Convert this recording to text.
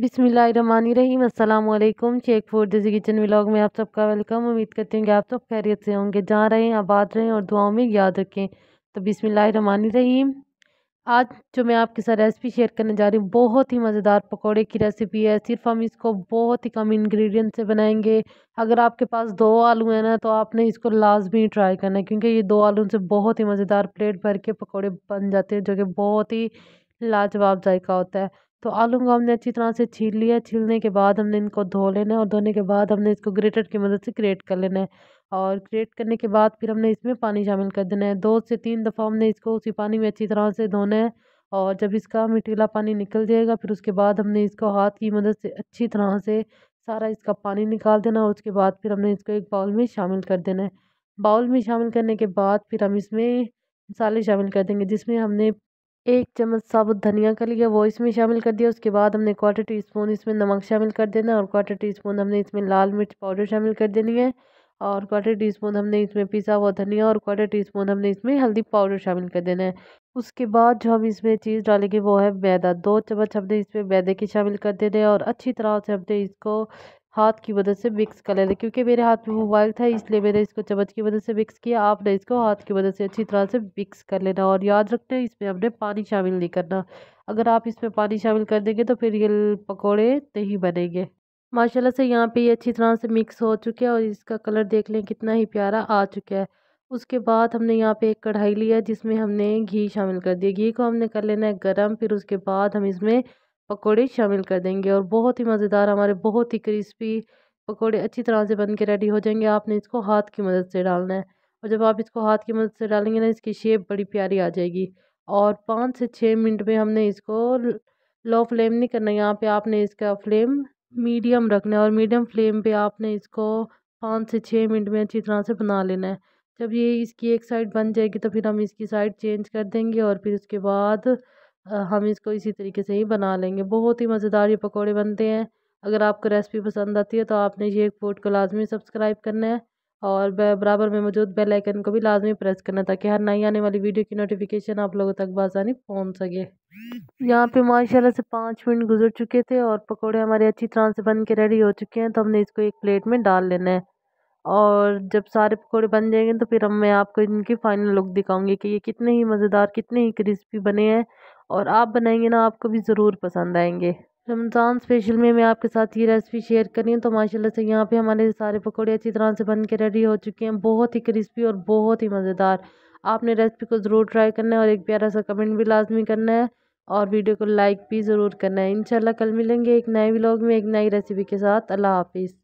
बिसमीम अल्लाम check food दिजी किचन व्लॉग में आप सबका वेलकम उम्मीद करती हूँ कि आप सब खैरियत से होंगे जहाँ रहें आबाद रहें और दुआओं में याद रखें तो रहीम आज जो मैं आपके साथ रेसिपी शेयर करने जा रही हूँ बहुत ही मज़ेदार पकौड़े की रेसिपी है सिर्फ हम इसको बहुत ही कम इन्ग्रीडियंट से बनाएंगे अगर आपके पास दो आलू हैं ना तो आपने इसको लाजमी ट्राई करना है क्योंकि ये दो आलू से बहुत ही मज़ेदार प्लेट भर के पकौड़े बन जाते हैं जो कि बहुत ही लाजवाब जायका होता है तो आलू को हमने अच्छी तरह से छील लिया छीलने के बाद हमने इनको धो लेना है और धोने के बाद हमने इसको ग्रेटर की मदद से ग्रेट कर लेना है और ग्रेट करने के बाद फिर हमने इसमें पानी शामिल कर देना है दो से तीन दफ़ा हमने इसको उसी पानी में अच्छी तरह से धोना है और जब इसका मिटीला पानी निकल जाएगा फिर उसके बाद हमने इसको हाथ की मदद से अच्छी तरह से सारा इसका पानी निकाल देना और उसके बाद फिर हमने इसको एक बाउल में शामिल कर देना है बाउल में शामिल करने के बाद फिर हम इसमें मसाले शामिल कर देंगे जिसमें हमने एक चम्मच साबुत धनिया का लिया वो इसमें शामिल कर दिया उसके बाद हमने क्वार्टर टी स्पून इसमें नमक शामिल कर देना है और क्वार्टर टी स्पून हमने इसमें लाल मिर्च पाउडर शामिल कर देनी है और क्वार्टर टी स्पून हमने इसमें पिसा हुआ धनिया और क्वार्टर टी स्पून हमने इसमें हल्दी पाउडर शामिल कर देना है उसके बाद जो हम इसमें चीज़ डालेंगे वो है मैदा दो चम्मच हमने इसमें मैदे की शामिल कर देने और अच्छी तरह से हमने इसको हाथ की मदद से मिक्स कर लेना क्योंकि मेरे हाथ में मोबाइल था इसलिए मैंने इसको चम्मच की मदद से मिक्स किया आपने इसको हाथ की मदद से अच्छी तरह से मिक्स कर लेना और याद रखना इसमें हमने पानी शामिल नहीं करना अगर आप इसमें पानी शामिल कर देंगे तो फिर ये पकौड़े नहीं बनेंगे माशाल्लाह से यहाँ पे ये अच्छी तरह से मिक्स हो चुके हैं और इसका कलर देख लें कितना ही प्यारा आ चुका है उसके बाद हमने यहाँ पे एक कढ़ाई लिया जिसमें हमने घी शामिल कर दिया घी को हमने कर लेना है गरम फिर उसके बाद हम इसमें पकोड़े शामिल कर देंगे और बहुत ही मज़ेदार हमारे बहुत ही क्रिस्पी पकोड़े अच्छी तरह से बन के रेडी हो जाएंगे आपने इसको हाथ की मदद से डालना है और जब आप इसको हाथ की मदद से डालेंगे ना इसकी शेप बड़ी प्यारी आ जाएगी और पाँच से छः मिनट में हमने इसको लो फ्लेम नहीं करना है यहाँ पर आपने इसका फ्लेम मीडियम रखना है और मीडियम फ्लेम पर आपने इसको पाँच से छः मिनट में अच्छी तरह से बना लेना है जब ये इसकी एक साइड बन जाएगी तो फिर हम इसकी साइड चेंज कर देंगे और फिर उसके बाद हम इसको इसी तरीके से ही बना लेंगे बहुत ही मज़ेदार ये पकौड़े बनते हैं अगर आपको रेसिपी पसंद आती है तो आपने ये फूड को लाजमी सब्सक्राइब करना है और बराबर में मौजूद बेल आइकन को भी लाजमी प्रेस करना ताकि हर नई आने वाली वीडियो की नोटिफिकेशन आप लोगों तक बसानी पहुंच सके यहाँ पे माशाल्लाह से पाँच मिनट गुजर चुके थे और पकोड़े हमारे अच्छी तरह से बन के रेडी हो चुके हैं तो हमने इसको एक प्लेट में डाल लेना है और जब सारे पकौड़े बन जाएंगे तो फिर अब मैं आपको इनकी फाइनल लुक दिखाऊंगी कि ये कितने ही मज़ेदार कितने ही क्रिस्पी बने हैं और आप बनाएंगे ना आपको भी ज़रूर पसंद आएंगे रमज़ान स्पेशल में मैं आपके साथ ये रेसिपी शेयर कर रही हूँ तो माशाल्लाह से यहाँ पे हमारे सारे पकौड़े अच्छी तरह से बन के रेडी हो चुके हैं बहुत ही क्रिस्पी और बहुत ही मज़ेदार आपने रेसिपी को ज़रूर ट्राई करना है और एक प्यारा सा कमेंट भी लाजमी करना है और वीडियो को लाइक भी ज़रूर करना है इन कल मिलेंगे एक नए व्लॉग में एक नई रेसिपी के साथ अल्लाह हाफिज़